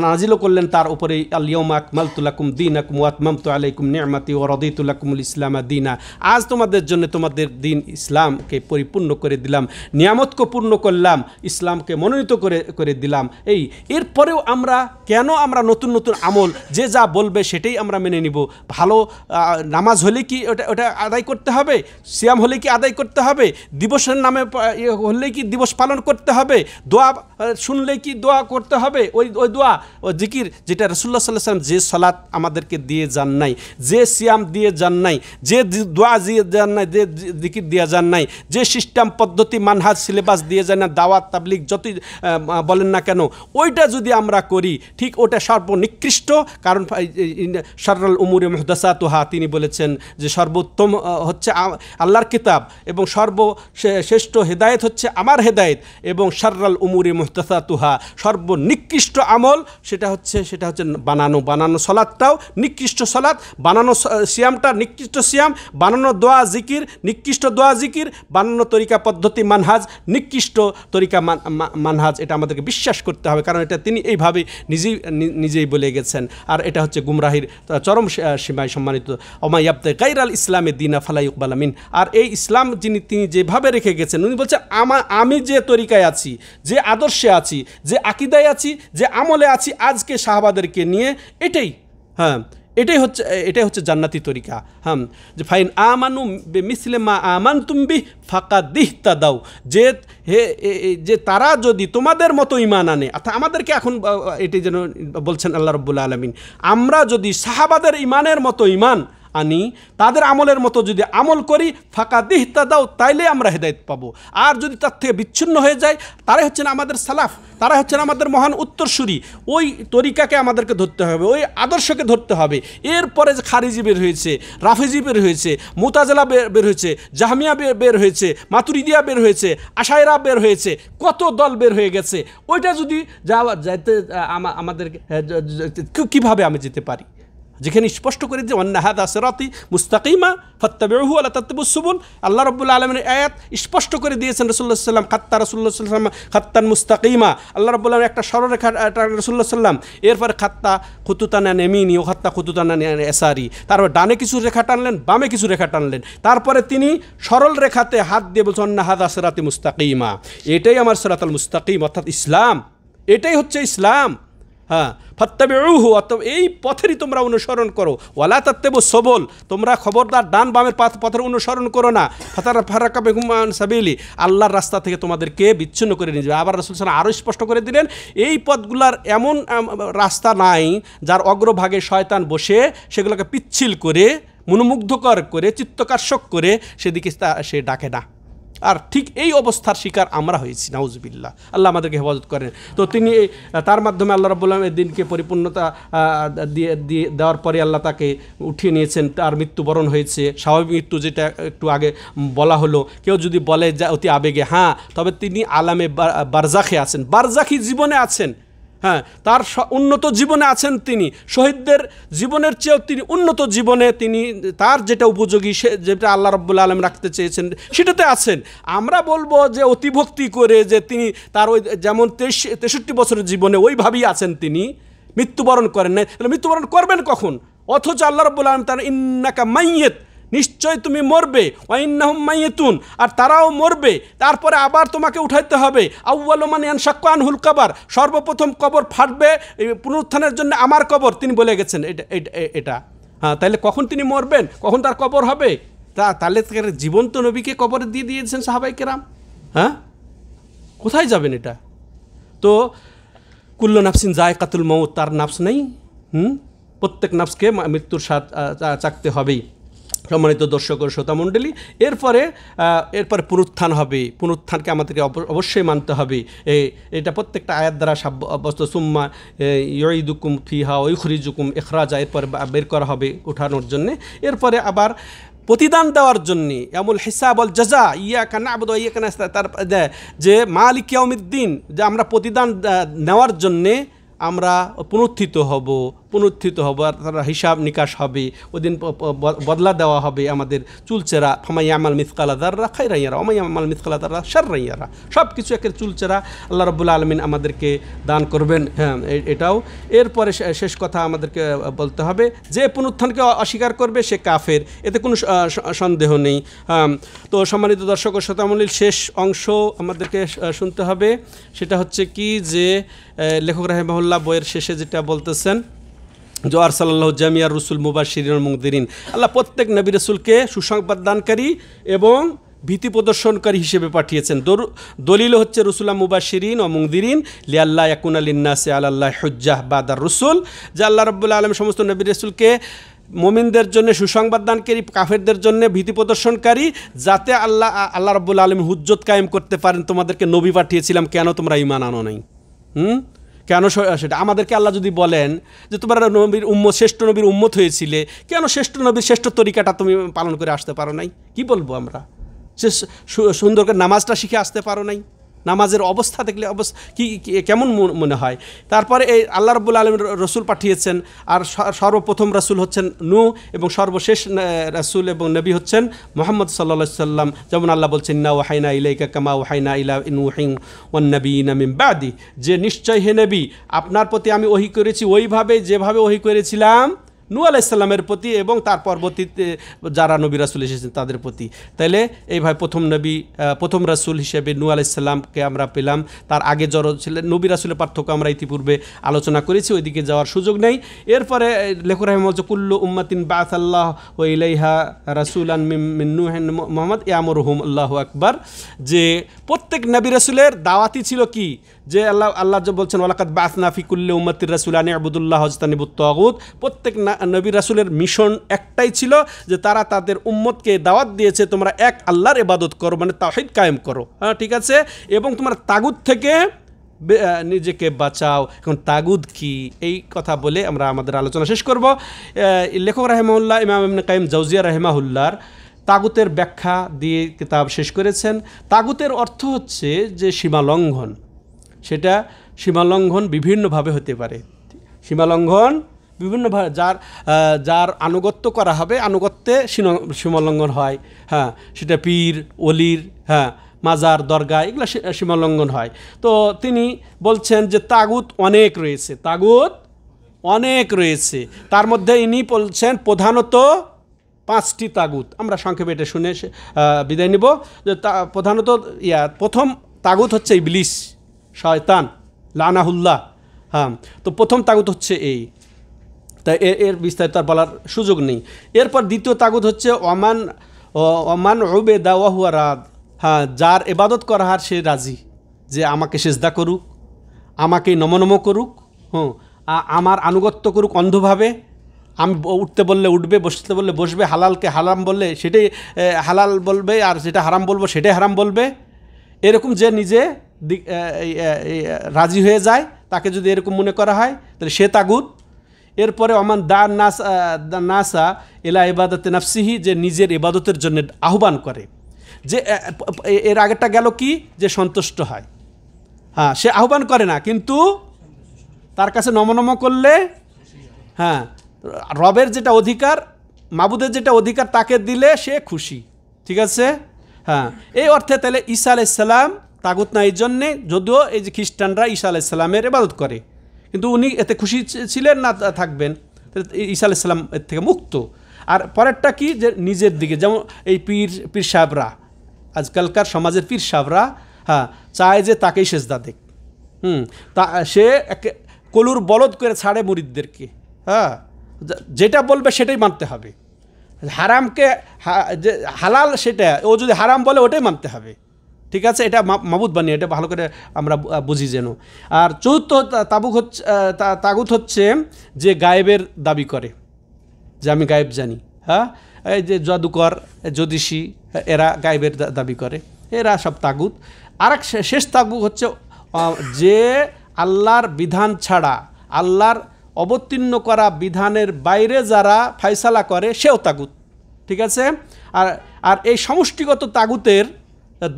S1: নাজিলও করলেন তার উপরে আলিয়ম আকমাল তুলাকুম দিন আকুম আতমাম তু আলাইকুম নিয়ামাতি ও রদি তুলাকুমুল ইসলাম দিনা আজ তোমাদের জন্য তোমাদের দিন ইসলামকে পরিপূর্ণ করে দিলাম নিয়ামতকে পূর্ণ করলাম ইসলামকে মনোনীত করে করে দিলাম এই এরপরেও আমরা কেন আমরা নতুন নতুন আমল যে যা বলবে সেটাই আমরা মেনে নিব ভালো নামাজ হলে কি ওটা ওটা আদায় করতে হবে সিয়াম হলে কি আদায় করতে হবে দিবসের নামে ইয়ে হলে কি দিবস পালন করতে হবে দোয়া শুনলে কি দোয়া করতে হবে ওই ওই দোয়া ও জিকির যেটা রসুল্লা সাল্লাহ সাল্লাম যে সলাত আমাদেরকে দিয়ে যান নাই যে সিয়াম দিয়ে যান নাই যে দোয়া দিয়ে যান নাই যে জিকির দিয়ে যান নাই যে সিস্টেম পদ্ধতি মানহাজ সিলেবাস দিয়ে যান না দাওয়াত তাবলিক যতই বলেন না কেন ওইটা যদি আমরা করি ঠিক ওটা সর্বনিকৃষ্ট কারণ সরল উমুরে মহদাসা তোহা তিনি বলেছেন যে সর্বোত্তম হচ্ছে আল্লাহর কিতাব এবং সর্বশ্রেষ্ঠ হেদায়েত হচ্ছে আমার হেদায়েত এবং সার্রাল উমুরি মোহতাসা তুহা সর্বনিকৃষ্ট আমল সেটা হচ্ছে সেটা হচ্ছে বানানো বানানো সলাদটাও নিকৃষ্ট সলাদ বানানো সিয়ামটা নিকৃষ্ট সিয়াম বানানো দোয়া জিকির নিকৃষ্ট দোয়া জিকির বানানো তরিকা পদ্ধতি মানহাজ নিকৃষ্ট তরিকা মানহাজ এটা আমাদেরকে বিশ্বাস করতে হবে কারণ এটা তিনি এইভাবে নিজেই নিজেই বলে গেছেন আর এটা হচ্ছে গুমরাহির চরম সীমায় সম্মানিত অমাইয়াবতে ইসলামের ইসলামে দিনা ফালাই আমিন আর এই ইসলাম যিনি তিনি যেভাবে রেখে গেছেন উনি বলছে আমা আমি যে তরিকায় আছি যে আদর্শে আছি যে আকিদায় আছি যে আমলে আছি আজকে শাহবাদেরকে নিয়ে এটাই হ্যাঁ এটাই হচ্ছে এটাই হচ্ছে জান্নাতি তরিকা হ্যাঁ যে ফাইন আমানু মিসলে মা আমান তুমি ফাঁকা তা দাও যে হে যে তারা যদি তোমাদের মতো ইমান আনে অর্থাৎ আমাদেরকে এখন এটি যেন বলছেন আল্লাহ রব্বুল্লা আলমিন আমরা যদি সাহাবাদের ইমানের মতো ইমান আনি তাদের আমলের মতো যদি আমল করি ফাঁকা দিহতা দাও তাইলে আমরা হেদায়ত পাবো আর যদি তার থেকে বিচ্ছিন্ন হয়ে যায় তারাই হচ্ছেন আমাদের সালাফ তারা হচ্ছেন আমাদের মহান উত্তরসূরি ওই তরিকাকে আমাদেরকে ধরতে হবে ওই আদর্শকে ধরতে হবে এরপরে যে খারিজি বের হয়েছে রাফেজি বের হয়েছে মোতাজেলা বের হয়েছে জাহামিয়া বের হয়েছে মাতুরিদিয়া বের হয়েছে আশায়রা বের হয়েছে কত দল বের হয়ে গেছে ওইটা যদি যাওয়া যাইতে আমাদের কীভাবে আমি যেতে পারি যেখানে স্পষ্ট করে যে অন্যাহাদা সেরাতি মুস্তাকিমা ফত্তাবেহু আল্লাহ তত্তবুসুবুল আল্লাহ রব্বুল আলমের আয়াত স্পষ্ট করে দিয়েছেন রসুল্লাহ সাল্লাম খাত্তা রসুল্লাহ সাল্লাম খাত্তান মুস্তাকিমা আল্লাহ রব্বুল আলম একটা সররেখা রসুল্লাহ সাল্লাম এরপর খাত্তা খুতুতানা নেমিনি ও খাত্তা খুতুতানা এসারি তারপর ডানে কিছু রেখা টানলেন বামে কিছু রেখা টানলেন তারপরে তিনি সরল রেখাতে হাত দিয়ে বলছেন অন্যাহাদা সেরাতি মুস্তাকিমা এটাই আমার সেরাতাল মুস্তাকিম অর্থাৎ ইসলাম এটাই হচ্ছে ইসলাম হ্যাঁ ফত্তাবে উহু অত এই পথেরই তোমরা অনুসরণ করো ওয়ালা তত্তেব সবল তোমরা খবরদার ডান বামের পাথ পথের অনুসরণ করো না ফাতারা ফারাকা বেগুমান সাবিলি আল্লাহর রাস্তা থেকে তোমাদেরকে বিচ্ছিন্ন করে নিয়ে যাবে আবার রাসুল সাল আরও স্পষ্ট করে দিলেন এই পথগুলার এমন রাস্তা নাই যার অগ্রভাগে শয়তান বসে সেগুলোকে পিচ্ছিল করে মনোমুগ্ধকর করে চিত্তকর্ষক করে সেদিকে সে ডাকে না আর ঠিক এই অবস্থার শিকার আমরা হয়েছি নাউজবিল্লা আল্লাহ আমাদেরকে হেফাজত করেন তো তিনি তার মাধ্যমে আল্লাহ এই দিনকে পরিপূর্ণতা দিয়ে দিয়ে দেওয়ার পরে আল্লাহ তাকে উঠিয়ে নিয়েছেন তার মৃত্যুবরণ হয়েছে স্বাভাবিক মৃত্যু যেটা একটু আগে বলা হলো কেউ যদি বলে যা অতি আবেগে হ্যাঁ তবে তিনি আলামে বারজাখে আছেন বারজাখি জীবনে আছেন হ্যাঁ তার উন্নত জীবনে আছেন তিনি শহীদদের জীবনের চেয়েও তিনি উন্নত জীবনে তিনি তার যেটা উপযোগী সে যেটা আল্লাহ রব্বুল আলম রাখতে চেয়েছেন সেটাতে আছেন আমরা বলবো যে অতিভক্তি করে যে তিনি তার ওই যেমন তেইশ তেষট্টি বছরের জীবনে ওইভাবেই আছেন তিনি মৃত্যুবরণ করেন নাই তাহলে মৃত্যুবরণ করবেন কখন অথচ আল্লাহ রব্বুল আলম তার ইন্নাকা মাইয়েত নিশ্চয় তুমি মরবে ওয়াইন্নাহম আর তারাও মরবে তারপরে আবার তোমাকে উঠাইতে হবে আউ্বালমান ইয়ান সাক্কান হুল কবর সর্বপ্রথম কবর ফাটবে পুনরুত্থানের জন্য আমার কবর তিনি বলে গেছেন এটা এটা হ্যাঁ তাহলে কখন তিনি মরবেন কখন তার কবর হবে তা তাহলে জীবন্ত নবীকে কবরে দিয়ে দিয়েছেন সাহাবাই কেরাম হ্যাঁ কোথায় যাবেন এটা তো কুল্ল নাফসিন জায়কাতুল কাতুল মৌ তার নাফস নেই হুম প্রত্যেক নাফসকে মৃত্যুর সাথ চাকতে হবেই সম্মানিত দর্শক ও শ্রোতামণ্ডলী এরপরে এরপরে পুনরুত্থান হবে পুনরুত্থানকে আমাদেরকে অবশ্যই মানতে হবে এটা প্রত্যেকটা আয়াত দ্বারা সাব্যস্ত সুম্মা ইয়ইদুকুম ফিহা ওইখরিজুকুম এখরাজা এরপরে বের করা হবে ওঠানোর জন্যে এরপরে আবার প্রতিদান দেওয়ার জন্যে এমন হিসাব অল জাজা ইয়া কানা আবদ ইয়া কানা তার যে মালিক ইয়াউমিদ্দিন যে আমরা প্রতিদান নেওয়ার জন্যে আমরা পুনরুত্থিত হব পুনরুত্থিত হবো আর তারা হিসাব নিকাশ হবে ওদিন বদলা দেওয়া হবে আমাদের চুলচেরা ফমাইয়া আমাল মিসকালা দাররা খাই রাইয়ারা অমাইয়া আমাল মিসকালা দাররা সার রাইয়ারা সব কিছু একের চুলচেরা আল্লাহ রবুল্লা আলমিন আমাদেরকে দান করবেন হ্যাঁ এটাও এরপরে শেষ কথা আমাদেরকে বলতে হবে যে পুনরুত্থানকে অস্বীকার করবে সে কাফের এতে কোনো সন্দেহ নেই তো সম্মানিত দর্শক ও শ্রোতামূলীর শেষ অংশ আমাদেরকে শুনতে হবে সেটা হচ্ছে কি যে লেখক রাহেমহল্লা বইয়ের শেষে যেটা বলতেছেন জোয়ার সাল্লাহ জামিয়ার রসুল মুবাসিরিন মুদিরিন আল্লাহ প্রত্যেক নবী রসুলকে সুসংবাদ দানকারী এবং ভীতি প্রদর্শনকারী হিসেবে পাঠিয়েছেন দলিল হচ্ছে রসুল্লাহ মুবাশিরিন ও মুদিরিন লিয়াল্লাহ ইয়াকুন আলিন্নাসে আল্লাহ হজ্জাহ বাদার রসুল যা আল্লাহ রব্বুল্লা আলম সমস্ত নবী রসুলকে মোমিনদের জন্য সুসংবাদ দানকারী কাফেরদের জন্য ভীতি প্রদর্শনকারী যাতে আল্লাহ আল্লাহ রব্বুল আলম হুজ্জত কায়েম করতে পারেন তোমাদেরকে নবী পাঠিয়েছিলাম কেন তোমরা ইমান আনো নাই হুম কেন সেটা আমাদেরকে আল্লাহ যদি বলেন যে তোমরা নবীর উম্ম শ্রেষ্ঠ নবীর উম্মত হয়েছিলে কেন শ্রেষ্ঠ নবীর শ্রেষ্ঠ তরিকাটা তুমি পালন করে আসতে পারো নাই কি বলবো আমরা সে সুন্দর করে নামাজটা শিখে আসতে পারো নাই নামাজের অবস্থা দেখলে অবস্থা কি কেমন মনে হয় তারপরে এই আল্লাহ রবুল আলম রসুল পাঠিয়েছেন আর সর্বপ্রথম রাসুল হচ্ছেন নু এবং সর্বশেষ রাসুল এবং নবী হচ্ছেন মোহাম্মদ সাল্লা সাল্লাম যেমন আল্লাহ বলছেন ইন্না ওহাইনা ইলাইকা কামা ওহাইনা ইলা ইনুহিং ওয়ান নবী নামিম বাদি যে নিশ্চয় হে নবী আপনার প্রতি আমি ওহি করেছি ওইভাবে যেভাবে ওহি করেছিলাম নু আলাইসাল্লামের প্রতি এবং তার পরবর্তীতে যারা নবী রাসুল এসেছেন তাদের প্রতি তাইলে এইভাবে প্রথম নবী প্রথম রাসুল হিসেবে নু আলাইসাল্লামকে আমরা পেলাম তার আগে জড়ো ছিলেন নবী রাসুলের পার্থক্য আমরা ইতিপূর্বে আলোচনা করেছি ওইদিকে যাওয়ার সুযোগ নেই এরপরে লেখু রাহিম হচ্ছে কুল্লু উম্মাতিন বাস আল্লাহ ও ইলাইহা রাসুল আন হেন মোহাম্মদ ইয়ামর হুম আল্লাহ আকবর যে প্রত্যেক নবী রাসুলের দাওয়াতি ছিল কি যে আল্লাহ আল্লাহ যে বলছেন ওলাকাত বাস নাফিকুল্লে উম্মাতির রাসুল আনি আবুদুল্লাহ হজতানিবুত প্রত্যেক না নবী রাসুলের মিশন একটাই ছিল যে তারা তাদের উম্মতকে দাওয়াত দিয়েছে তোমরা এক আল্লাহর এবাদত করো মানে তাহিদ কায়েম করো হ্যাঁ ঠিক আছে এবং তোমার তাগুদ থেকে নিজেকে বাঁচাও এখন তাগুদ কি এই কথা বলে আমরা আমাদের আলোচনা শেষ করব লেখক রাহেমাউল্লাহ ইমাম কাইম জৌজিয়া রহমাউল্লার তাগুতের ব্যাখ্যা দিয়ে কিতাব শেষ করেছেন তাগুতের অর্থ হচ্ছে যে সীমালঙ্ঘন সেটা সীমালঙ্ঘন বিভিন্নভাবে হতে পারে সীমালঙ্ঘন বিভিন্নভাবে যার যার আনুগত্য করা হবে আনুগত্যে সীমালঙ্ঘন হয় হ্যাঁ সেটা পীর অলির হ্যাঁ মাজার দরগা এগুলো সীমালঙ্ঘন হয় তো তিনি বলছেন যে তাগুত অনেক রয়েছে তাগুত অনেক রয়েছে তার মধ্যে ইনি বলছেন প্রধানত পাঁচটি তাগুত আমরা সংক্ষেপে এটা শুনে বিদায় নিব যে তা প্রধানত ইয়া প্রথম তাগুত হচ্ছে ইবলিস শয়তান লানাহুল্লাহ হ্যাঁ তো প্রথম তাগুত হচ্ছে এই তাই এর বিস্তারিত আর বলার সুযোগ নেই এরপর দ্বিতীয় তাগুদ হচ্ছে অমান অমান ওবে ওয়াহুয়া রাদ হ্যাঁ যার এবাদত করা হার সে রাজি যে আমাকে সেজদা করুক আমাকে নমনম করুক হুম আমার আনুগত্য করুক অন্ধভাবে আমি উঠতে বললে উঠবে বসতে বললে বসবে হালালকে হারাম বললে সেটাই হালাল বলবে আর যেটা হারাম বলবো সেটাই হারাম বলবে এরকম যে নিজে রাজি হয়ে যায় তাকে যদি এরকম মনে করা হয় তাহলে সে তাগুদ এরপরে অমান দা নাসা নাসা এলা ইবাদতে নাফসিহি যে নিজের ইবাদতের জন্য আহ্বান করে যে এর আগেরটা গেল কি যে সন্তুষ্ট হয় হ্যাঁ সে আহ্বান করে না কিন্তু তার কাছে নমনম করলে হ্যাঁ রবের যেটা অধিকার মাবুদের যেটা অধিকার তাকে দিলে সে খুশি ঠিক আছে হ্যাঁ এই অর্থে তাহলে ঈসা আলাইসাল্লাম তাগুত না এই জন্যে যদিও এই যে খ্রিস্টানরা ঈসা আলাইসাল্লামের ইবাদত করে কিন্তু উনি এতে খুশি ছিলেন না থাকবেন ঈসা আলাইসাল্লাম এর থেকে মুক্ত আর পরেরটা কি যে নিজের দিকে যেমন এই পীর পীর সাহেবরা আজকালকার সমাজের পীর সাহেবরা হ্যাঁ চায় যে তাকেই সেজদা দেখ হুম তা সে কলুর বলদ করে ছাড়ে মুরিদদেরকে হ্যাঁ যেটা বলবে সেটাই মানতে হবে হারামকে যে হালাল সেটা ও যদি হারাম বলে ওটাই মানতে হবে ঠিক আছে এটা মাবুদ বানিয়ে এটা ভালো করে আমরা বুঝি যেন আর চতুর্থ তাবুক হচ্ছে তাগুত হচ্ছে যে গায়েবের দাবি করে যে আমি গায়েব জানি হ্যাঁ এই যে জাদুকর জ্যোতিষী এরা গায়েবের দাবি করে এরা সব তাগুত আর এক শেষ তাগুত হচ্ছে যে আল্লাহর বিধান ছাড়া আল্লাহর অবতীর্ণ করা বিধানের বাইরে যারা ফায়সালা করে সেও তাগুত ঠিক আছে আর আর এই সমষ্টিগত তাগুতের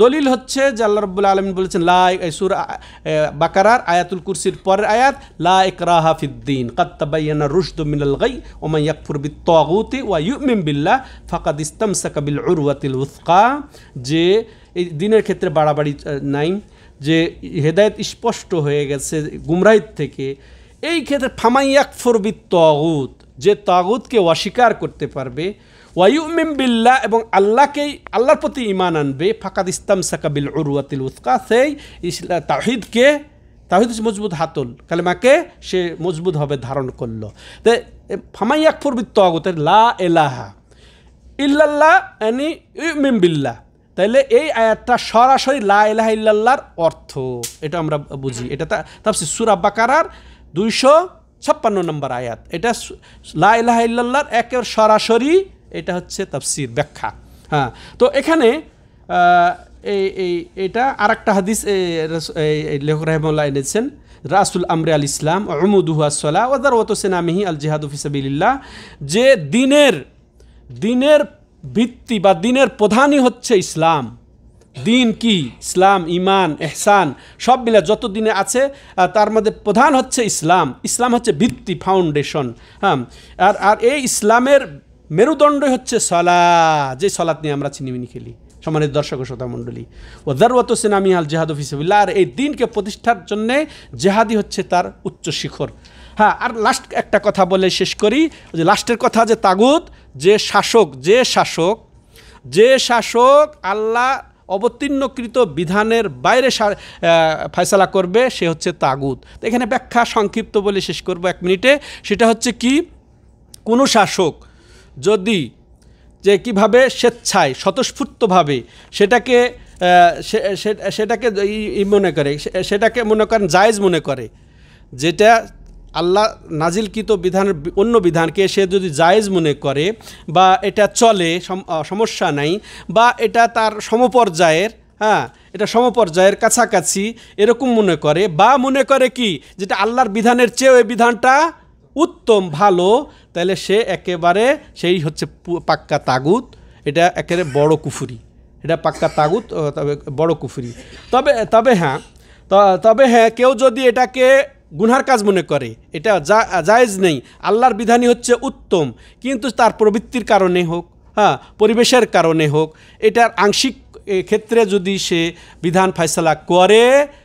S1: দলিল হচ্ছে যে আল্লাহ রব্বুল আলমিন বলেছেন লাইসুর বাকার বাকারার আয়াতুল কুরসির পরের আয়াত লা ইকরাহা হাফিদ্দিন কাত্তাবাইয়ানা রুশদু মিনাল গাই ওমান ইয়াকফুর বি তগুতি ওয়া ইউমিম বিল্লাহ ফাকাদ ইস্তামসাকা সাকাবিল উরওয়াতিল উসকা যে এই দিনের ক্ষেত্রে বাড়াবাড়ি নাই যে হেদায়ত স্পষ্ট হয়ে গেছে গুমরাহিত থেকে এই ক্ষেত্রে ফামাইয়াকফুর বি তগুত যে তাগুতকে অস্বীকার করতে পারবে ওয়াইউমিম বিল্লা এবং আল্লাহকেই আল্লাহর প্রতি ইমান আনবে ফাকাদ ইস্তাম সাকাবিল উরুয়াতিল উৎকা সেই ইসলা তাহিদকে তাহিদ মজবুত হাতল কালেমাকে সে মজবুত হবে ধারণ করলো তো ফামাই আকফর আগতের লা এলাহা ইল্লাল্লাহ অ্যানি ইউমিম বিল্লাহ তাইলে এই আয়াতটা সরাসরি লা এলাহা ইল্লাল্লাহর অর্থ এটা আমরা বুঝি এটা তাপসি সুরা বাকারার দুইশো ছাপ্পান্ন নম্বর আয়াত এটা লা ইলাহা ইল্লাল্লাহর একের সরাসরি এটা হচ্ছে তাফসির ব্যাখ্যা হ্যাঁ তো এখানে এই এই এটা আর একটা হাদিস লেখক রহমুল্লাহ এনেছেন রাসুল আমরে আল ইসলাম অমুদুহাসলা ওদার সেনা মিহি আল জিহাদুফিসাবিল্লা যে দিনের দিনের ভিত্তি বা দিনের প্রধানই হচ্ছে ইসলাম দিন কি ইসলাম ইমান এহসান সব মিলে যত দিনে আছে তার মধ্যে প্রধান হচ্ছে ইসলাম ইসলাম হচ্ছে ভিত্তি ফাউন্ডেশন হ্যাঁ আর আর এই ইসলামের মেরুদণ্ডই হচ্ছে সলা যে সলাত নিয়ে আমরা চিনিমিনি খেলি সম্মানিত দর্শক ও শ্রোতা মণ্ডলী ও দারওয়াত হোসেন আমি আল জেহাদ ফিসবিল্লা আর এই দিনকে প্রতিষ্ঠার জন্যে জেহাদি হচ্ছে তার উচ্চ শিখর হ্যাঁ আর লাস্ট একটা কথা বলে শেষ করি যে লাস্টের কথা যে তাগুত যে শাসক যে শাসক যে শাসক আল্লাহ অবতীর্ণকৃত বিধানের বাইরে ফয়সলা করবে সে হচ্ছে তাগুত এখানে ব্যাখ্যা সংক্ষিপ্ত বলে শেষ করব এক মিনিটে সেটা হচ্ছে কি কোনো শাসক যদি যে কীভাবে স্বেচ্ছায় স্বতঃস্ফূর্তভাবে সেটাকে সেটাকে ই মনে করে সেটাকে মনে করেন জায়েজ মনে করে যেটা আল্লাহ নাজিলকৃত বিধানের অন্য বিধানকে সে যদি জায়েজ মনে করে বা এটা চলে সমস্যা নাই বা এটা তার সমপর্যায়ের হ্যাঁ এটা সমপর্যায়ের কাছাকাছি এরকম মনে করে বা মনে করে কি যেটা আল্লাহর বিধানের চেয়েও ওই বিধানটা উত্তম ভালো তাহলে সে একেবারে সেই হচ্ছে পাক্কা তাগুত এটা একেবারে বড় কুফুরি এটা পাক্কা তাগুত তবে বড় কুফুরি তবে তবে হ্যাঁ তবে হ্যাঁ কেউ যদি এটাকে গুনহার কাজ মনে করে এটা যা জায়েজ নেই আল্লাহর বিধানই হচ্ছে উত্তম কিন্তু তার প্রবৃত্তির কারণে হোক হ্যাঁ পরিবেশের কারণে হোক এটার আংশিক ক্ষেত্রে যদি সে বিধান ফয়সলা করে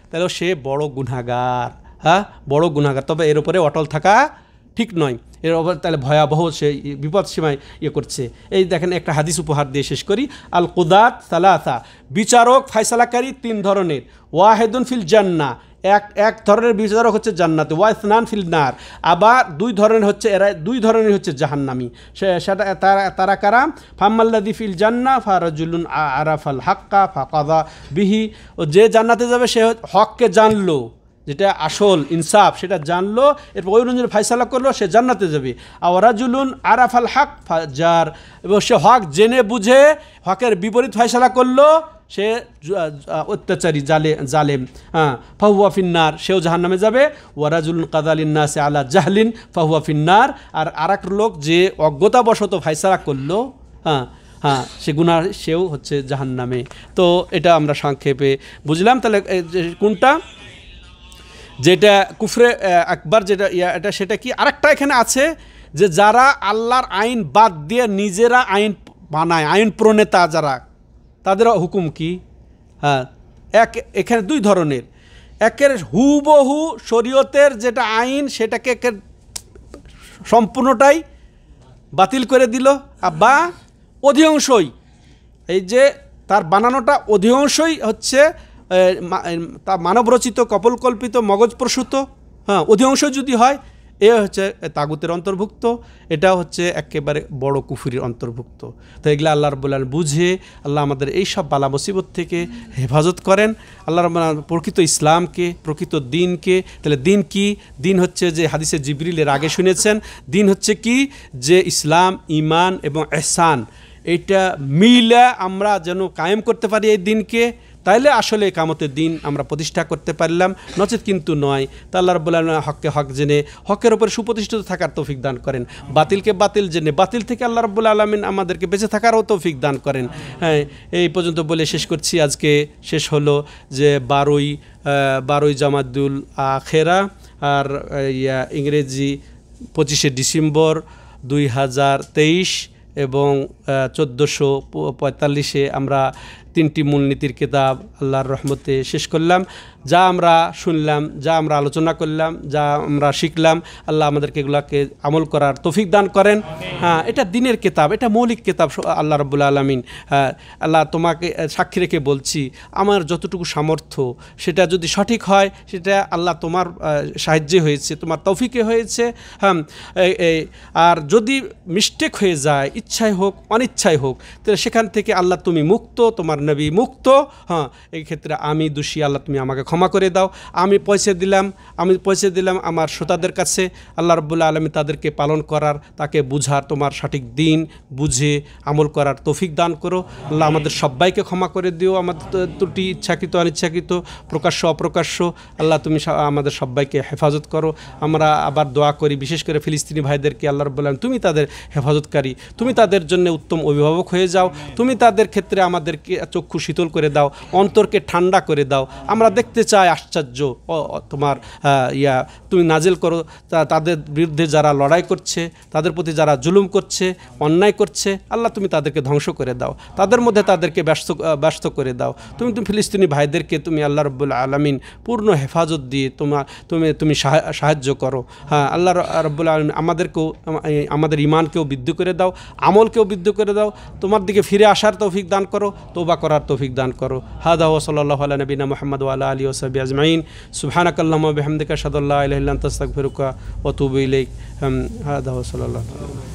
S1: তাহলে সে বড় গুনাগার হ্যাঁ বড় গুনাগার তবে এর উপরে অটল থাকা ঠিক নয় এর অভাব তাহলে ভয়াবহ সে বিপদ সীমায় ইয়ে করছে এই দেখেন একটা হাদিস উপহার দিয়ে শেষ করি আল কুদাত সালাহা বিচারক ফায়সালাকারী তিন ধরনের ওয়াহেদুন ফিল জান্না এক এক ধরনের বিচারক হচ্ছে জান্নাতে ওয়াইসনান ফিল নার আবার দুই ধরনের হচ্ছে এরা দুই ধরনের হচ্ছে জাহান্নামি সেটা তারা তারা কারা ফাম্মাল্লাদি ফিল জান্না ফারাজুলুন আরাফ আল হাক্কা ফাকাদা বিহি ও যে জান্নাতে যাবে সে হককে জানলো যেটা আসল ইনসাফ সেটা জানলো এরপর ওই অনুযায়ী ফাইসালা করলো সে জান্নাতে যাবে আওয়ারাজুলুন আরাফাল হক যার এবং সে হক জেনে বুঝে হকের বিপরীত ফাইসালা করলো সে অত্যাচারী জালে জালেম হ্যাঁ ফাহুয়া ফিন্নার সেও জাহান্নামে যাবে ওয়ারাজুল কাদালিন্না সে আলা জাহলিন ফাহুয়া ফিন্নার আর আর লোক যে অজ্ঞতাবশত ফাইসালা করলো হ্যাঁ হ্যাঁ সে গুণার সেও হচ্ছে জাহান্নামে তো এটা আমরা সংক্ষেপে বুঝলাম তাহলে কোনটা যেটা কুফরে একবার যেটা ইয়া এটা সেটা কি আরেকটা এখানে আছে যে যারা আল্লাহর আইন বাদ দিয়ে নিজেরা আইন বানায় আইন প্রণেতা যারা তাদের হুকুম কি হ্যাঁ এক এখানে দুই ধরনের একের হুবহু শরীয়তের যেটা আইন সেটাকে একের সম্পূর্ণটাই বাতিল করে দিল বা অধিকাংশই এই যে তার বানানোটা অধিকাংশই হচ্ছে তা মানবরচিত কপলকল্পিত মগজপ্রসূত হ্যাঁ অধিকাংশ যদি হয় এ হচ্ছে তাগুতের অন্তর্ভুক্ত এটা হচ্ছে একেবারে বড় কুফুরির অন্তর্ভুক্ত তো এগুলো আল্লাহ রবুল্লাহ বুঝে আল্লাহ আমাদের এই সব বালা মুসিবত থেকে হেফাজত করেন আল্লাহ রবুল্লাহ প্রকৃত ইসলামকে প্রকৃত দিনকে তাহলে দিন কি দিন হচ্ছে যে হাদিসে জিবরিলের আগে শুনেছেন দিন হচ্ছে কি যে ইসলাম ইমান এবং এহসান এটা মিলা আমরা যেন কায়েম করতে পারি এই দিনকে তাইলে আসলে কামতের দিন আমরা প্রতিষ্ঠা করতে পারলাম নচেত কিন্তু নয় তা আল্লাহ আলমিন হককে হক জেনে হকের ওপর সুপ্রতিষ্ঠিত থাকার তৌফিক দান করেন বাতিলকে বাতিল জেনে বাতিল থেকে আল্লাহ রব্বুল আলমিন আমাদেরকে বেঁচে থাকারও তৌফিক দান করেন হ্যাঁ এই পর্যন্ত বলে শেষ করছি আজকে শেষ হলো যে বারোই বারোই জামাদুল আখেরা আর ইয়া ইংরেজি পঁচিশে ডিসেম্বর দুই হাজার তেইশ এবং চোদ্দোশো পঁয়তাল্লিশে আমরা তিনটি মূলনীতির কিতাব আল্লাহর রহমতে শেষ করলাম যা আমরা শুনলাম যা আমরা আলোচনা করলাম যা আমরা শিখলাম আল্লাহ আমাদেরকে এগুলাকে আমল করার তফিক দান করেন হ্যাঁ এটা দিনের কেতাব এটা মৌলিক কেতাব আল্লাহ রব্বুল আলমিন হ্যাঁ আল্লাহ তোমাকে সাক্ষী রেখে বলছি আমার যতটুকু সামর্থ্য সেটা যদি সঠিক হয় সেটা আল্লাহ তোমার সাহায্যে হয়েছে তোমার তৌফিকে হয়েছে হ্যাঁ আর যদি মিস্টেক হয়ে যায় ইচ্ছায় হোক অনিচ্ছায় হোক তাহলে সেখান থেকে আল্লাহ তুমি মুক্ত তোমার নবী মুক্ত হ্যাঁ এই ক্ষেত্রে আমি দোষী আল্লাহ তুমি আমাকে ক্ষমা করে দাও আমি পয়সা দিলাম আমি পয়সা দিলাম আমার শ্রোতাদের কাছে আল্লাহ রব্বুল্লা আলমী তাদেরকে পালন করার তাকে বুঝার তোমার সঠিক দিন বুঝে আমল করার তৌফিক দান করো আল্লাহ আমাদের সবাইকে ক্ষমা করে দিও আমাদের ত্রুটি ইচ্ছাকৃত অনিচ্ছাকৃত প্রকাশ্য অপ্রকাশ্য আল্লাহ তুমি আমাদের সবাইকে হেফাজত করো আমরা আবার দোয়া করি বিশেষ করে ফিলিস্তিনি ভাইদেরকে আল্লাহ রব্বুল্লাহ তুমি তাদের হেফাজতকারী তুমি তাদের জন্য উত্তম অভিভাবক হয়ে যাও তুমি তাদের ক্ষেত্রে আমাদেরকে চক্ষু শীতল করে দাও অন্তরকে ঠান্ডা করে দাও আমরা দেখ দেখতে চায় আশ্চর্য তোমার ইয়া তুমি নাজেল করো তাদের বিরুদ্ধে যারা লড়াই করছে তাদের প্রতি যারা জুলুম করছে অন্যায় করছে আল্লাহ তুমি তাদেরকে ধ্বংস করে দাও তাদের মধ্যে তাদেরকে ব্যস্ত ব্যস্ত করে দাও তুমি তুমি ফিলিস্তিনি ভাইদেরকে তুমি আল্লাহ রব্বুল আলমিন পূর্ণ হেফাজত দিয়ে তোমার তুমি তুমি সাহায্য করো হ্যাঁ আল্লাহ রব্বুল আলমিন আমাদেরকেও আমাদের ইমানকেও বৃদ্ধি করে দাও আমলকেও বৃদ্ধি করে দাও তোমার দিকে ফিরে আসার তৌফিক দান করো তোবা করার তৌফিক দান করো হাদা ও সাল্লাহ আল্লাহ নবীনা মোহাম্মদ আলী آله وصحبه أجمعين سبحانك اللهم وبحمدك أشهد أن لا إله إلا أنت أستغفرك وأتوب إليك هذا وصلى الله عليه وسلم